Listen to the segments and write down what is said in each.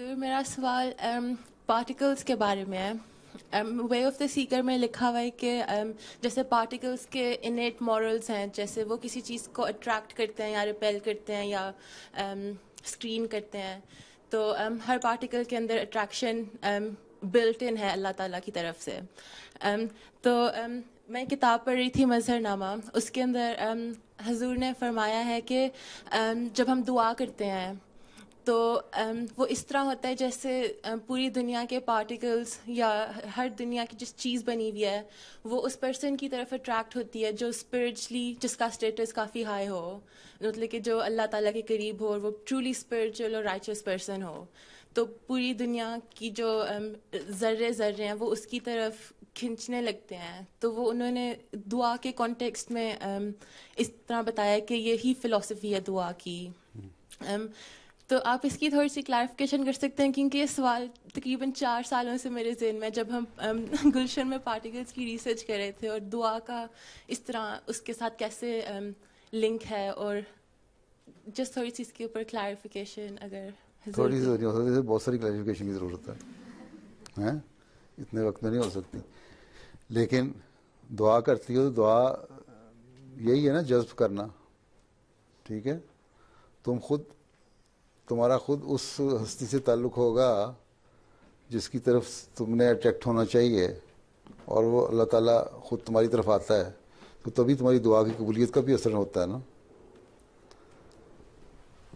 मेरा सवाल particles um, के बारे में है वे ऑफ द सीकर में लिखा हुआ है कि um, जैसे पार्टिकल्स के इनेट मॉरल्स हैं जैसे वो किसी चीज़ को अट्रैक्ट करते हैं या रिपेल करते हैं या स्क्रीन um, करते हैं तो um, हर पार्टिकल के अंदर अट्रैक्शन बिल्ट इन है अल्लाह ताला की तरफ से um, तो um, मैं किताब पढ़ रही थी मजहरनामा उसके अंदर हजूर ने फरमाया है कि जब हम दुआ करते हैं तो um, वो इस तरह होता है जैसे um, पूरी दुनिया के पार्टिकल्स या हर दुनिया की जिस चीज़ बनी हुई है वो उस पर्सन की तरफ अट्रैक्ट होती है जो स्पिरिचुअली जिसका स्टेटस काफ़ी हाई हो मतलब कि जो अल्लाह ताला के करीब हो और वो ट्रूली स्पिरिचुअल और राइचस पर्सन हो तो पूरी दुनिया की जो um, ज़र्रे ज़र्रे हैं वो उसकी तरफ खींचने लगते हैं तो वो उन्होंने दुआ के कॉन्टेक्स्ट में इस तरह बताया कि यही फ़िलोसफी है दुआ की हम्म। तो आप इसकी थोड़ी सी क्लैरिफिकेशन कर सकते हैं क्योंकि ये सवाल तकरीबन चार सालों से मेरे जहन में जब हम गुलशन में पार्टिकल्स की रिसर्च कर रहे थे और दुआ का इस तरह उसके साथ कैसे लिंक है और जस्ट थोड़ी सी इसके ऊपर क्लैरिफिकेशन अगर थोड़ी सी हो सकती बहुत सारी क्लैरिफिकेशन की ज़रूरत है हैं इतने वक्त में नहीं हो सकती लेकिन दुआ करती हो तो दुआ यही है ना जज्ब करना ठीक है तुम खुद तुम्हारा खुद उस हस्ती से ताल्लुक होगा जिसकी तरफ तुमने अट्रैक्ट होना चाहिए और वो अल्लाह ताला खुद तुम्हारी तरफ आता है तो तभी तुम्हारी दुआ की कबूलियत का भी असर होता है ना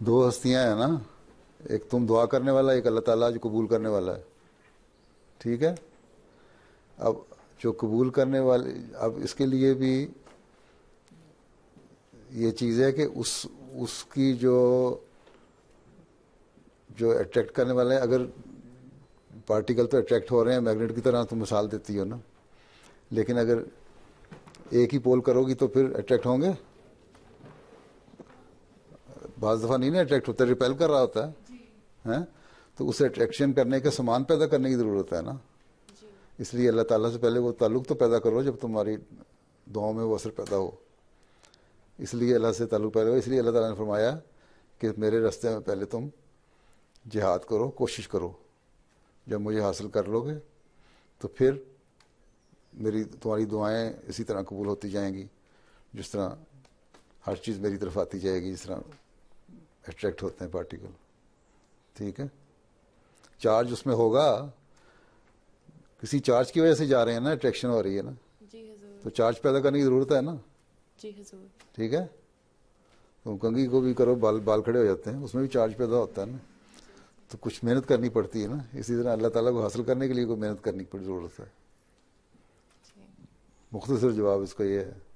दो हस्तियाँ हैं ना एक तुम दुआ करने वाला एक अल्लाह ताला जो कबूल करने वाला है ठीक है अब जो कबूल करने वाले अब इसके लिए भी ये चीज़ है कि उस उसकी जो जो अट्रैक्ट करने वाले हैं अगर पार्टिकल तो अट्रैक्ट हो रहे हैं मैग्नेट की तरह तो मिसाल देती हो ना लेकिन अगर एक ही पोल करोगी तो फिर अट्रैक्ट होंगे बाज दफ़ा नहीं ना अट्रैक्ट होता रिपेल कर रहा होता है हैं तो उसे अट्रैक्शन करने का सामान पैदा करने की ज़रूरत है ना इसलिए अल्लाह ताला से पहले वो ताल्लुक तो पैदा करो जब तुम्हारी दुआओं में वो असर पैदा हो इसलिए अल्लाह से ताल्लुक पैदा हो इसलिए अल्लाह ताला ने फरमाया कि मेरे रास्ते में पहले तुम जिहाद करो कोशिश करो जब मुझे हासिल कर लोगे तो फिर मेरी तुम्हारी दुआएं इसी तरह कबूल होती जाएंगी जिस तरह हर चीज़ मेरी तरफ आती जाएगी जिस तरह अट्रैक्ट होते हैं पार्टिकल ठीक है चार्ज उसमें होगा किसी चार्ज की वजह से जा रहे हैं ना अट्रैक्शन हो रही है ना जी तो चार्ज पैदा करने की ज़रूरत है ना जी ठीक है तो कंगी को भी करो बाल बाल खड़े हो जाते हैं उसमें भी चार्ज पैदा होता है ना तो कुछ मेहनत करनी पड़ती है ना इसी तरह अल्लाह ताला को हासिल करने के लिए कोई मेहनत करने की जरूरत है मुख्तर जवाब इसका यह है